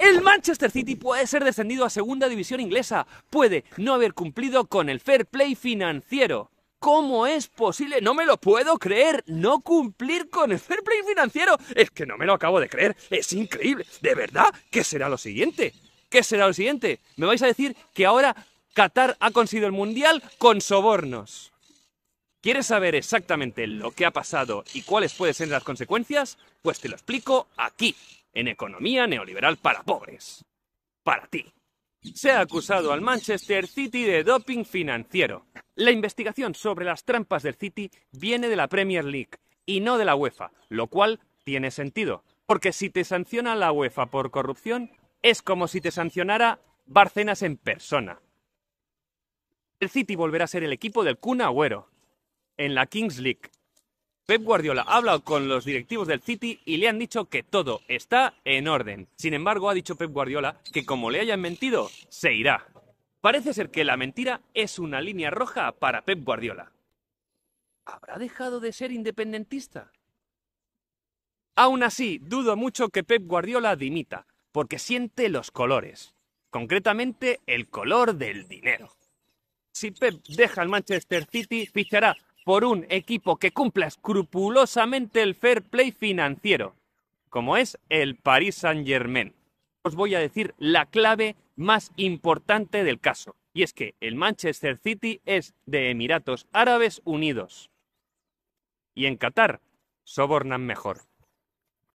El Manchester City puede ser descendido a segunda división inglesa. Puede no haber cumplido con el fair play financiero. ¿Cómo es posible? No me lo puedo creer. No cumplir con el fair play financiero. Es que no me lo acabo de creer. Es increíble. De verdad. ¿Qué será lo siguiente? ¿Qué será lo siguiente? Me vais a decir que ahora Qatar ha conseguido el Mundial con sobornos. ¿Quieres saber exactamente lo que ha pasado y cuáles pueden ser las consecuencias? Pues te lo explico aquí, en Economía Neoliberal para Pobres. Para ti. Se ha acusado al Manchester City de doping financiero. La investigación sobre las trampas del City viene de la Premier League y no de la UEFA, lo cual tiene sentido, porque si te sanciona la UEFA por corrupción, es como si te sancionara Barcenas en persona. El City volverá a ser el equipo del Kun Agüero, en la Kings League. Pep Guardiola ha hablado con los directivos del City y le han dicho que todo está en orden. Sin embargo, ha dicho Pep Guardiola que como le hayan mentido, se irá. Parece ser que la mentira es una línea roja para Pep Guardiola. ¿Habrá dejado de ser independentista? Aún así, dudo mucho que Pep Guardiola dimita, porque siente los colores, concretamente el color del dinero. Si Pep deja el Manchester City, fichará por un equipo que cumpla escrupulosamente el fair play financiero, como es el Paris Saint-Germain. Os voy a decir la clave más importante del caso, y es que el Manchester City es de Emiratos Árabes Unidos. Y en Qatar sobornan mejor.